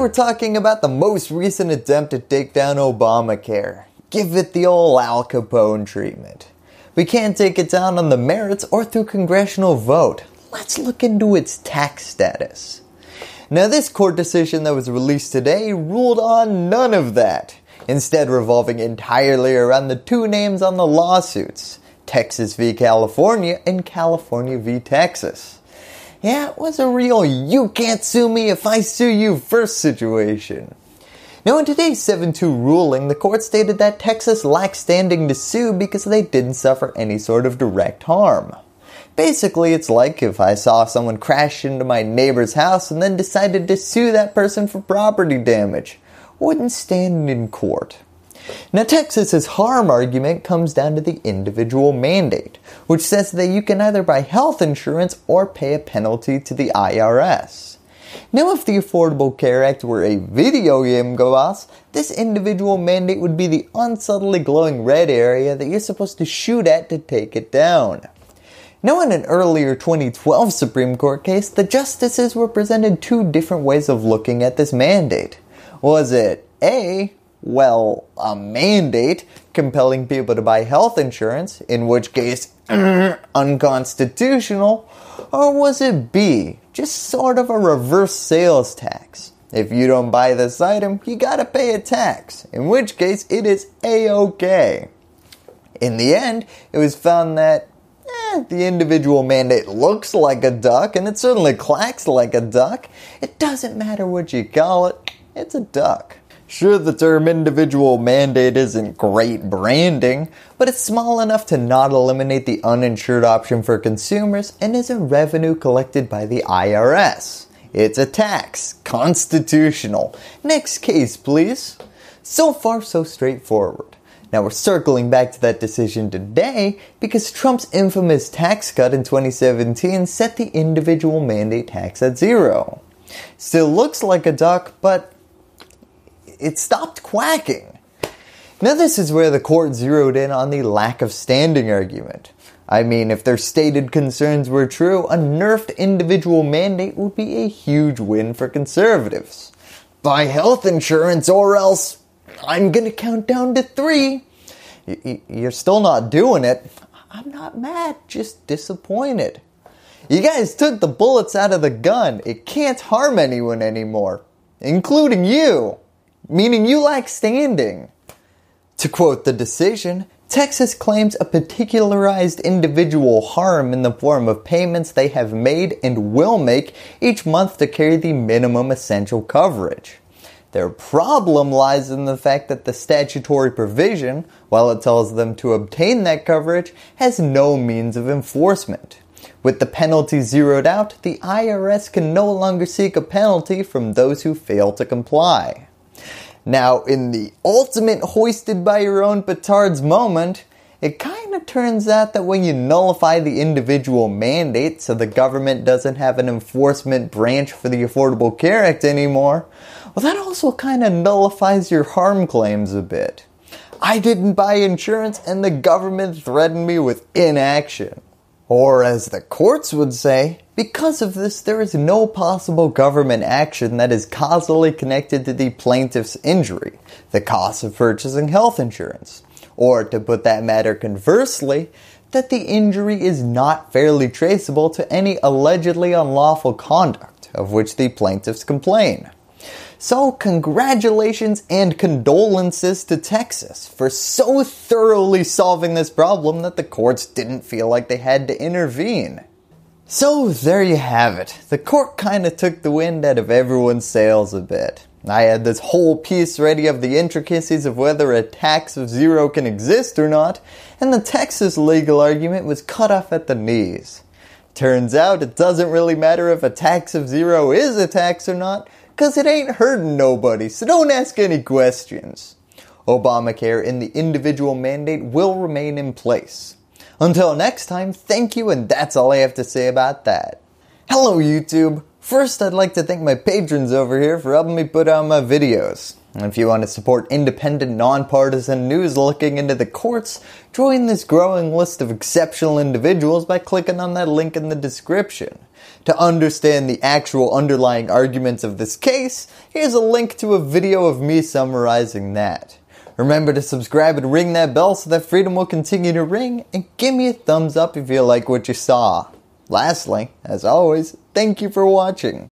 we're talking about the most recent attempt to take down Obamacare. Give it the old Al Capone treatment. We can't take it down on the merits or through congressional vote. Let's look into its tax status. Now this court decision that was released today ruled on none of that, instead revolving entirely around the two names on the lawsuits, Texas v California and California v Texas. Yeah, it was a real you can't sue me if I sue you first situation. Now in today's 7-2 ruling, the court stated that Texas lacked standing to sue because they didn't suffer any sort of direct harm. Basically, it's like if I saw someone crash into my neighbor's house and then decided to sue that person for property damage. Wouldn't stand in court. Now, Texas's harm argument comes down to the individual mandate, which says that you can either buy health insurance or pay a penalty to the IRS. Now, if the Affordable Care Act were a video game boss, this individual mandate would be the unsubtly glowing red area that you're supposed to shoot at to take it down. Now in an earlier 2012 Supreme Court case, the justices were presented two different ways of looking at this mandate. Was it A, well, a mandate compelling people to buy health insurance, in which case unconstitutional? Or was it B, just sort of a reverse sales tax? If you don't buy this item, you gotta pay a tax, in which case it is a-okay. In the end, it was found that eh, the individual mandate looks like a duck and it certainly clacks like a duck. It doesn't matter what you call it, it's a duck. Sure, the term individual mandate isn't great branding, but it's small enough to not eliminate the uninsured option for consumers and is a revenue collected by the IRS. It's a tax, constitutional. Next case, please. So far, so straightforward. Now we're circling back to that decision today because Trump's infamous tax cut in 2017 set the individual mandate tax at zero. Still looks like a duck, but it stopped quacking. Now, this is where the court zeroed in on the lack of standing argument. I mean, if their stated concerns were true, a nerfed individual mandate would be a huge win for conservatives. Buy health insurance or else I'm gonna count down to three. You're still not doing it. I'm not mad, just disappointed. You guys took the bullets out of the gun. It can't harm anyone anymore, including you meaning you lack standing. To quote the decision, Texas claims a particularized individual harm in the form of payments they have made and will make each month to carry the minimum essential coverage. Their problem lies in the fact that the statutory provision, while it tells them to obtain that coverage, has no means of enforcement. With the penalty zeroed out, the IRS can no longer seek a penalty from those who fail to comply. Now, in the ultimate hoisted by your own petards moment, it kind of turns out that when you nullify the individual mandate so the government doesn't have an enforcement branch for the Affordable Care Act anymore, well that also kind of nullifies your harm claims a bit. I didn't buy insurance and the government threatened me with inaction. Or as the courts would say, because of this, there is no possible government action that is causally connected to the plaintiff's injury, the cost of purchasing health insurance. Or to put that matter conversely, that the injury is not fairly traceable to any allegedly unlawful conduct of which the plaintiffs complain. So congratulations and condolences to Texas for so thoroughly solving this problem that the courts didn't feel like they had to intervene. So there you have it. The court kind of took the wind out of everyone's sails a bit. I had this whole piece ready of the intricacies of whether a tax of zero can exist or not, and the Texas legal argument was cut off at the knees. Turns out it doesn't really matter if a tax of zero is a tax or not, cause it ain't hurting nobody, so don't ask any questions. Obamacare and the individual mandate will remain in place. Until next time, thank you and that's all I have to say about that. Hello YouTube! First, I'd like to thank my patrons over here for helping me put out my videos. If you want to support independent, nonpartisan news looking into the courts, join this growing list of exceptional individuals by clicking on that link in the description. To understand the actual underlying arguments of this case, here's a link to a video of me summarizing that. Remember to subscribe and ring that bell so that freedom will continue to ring and give me a thumbs up if you like what you saw. Lastly, as always, thank you for watching.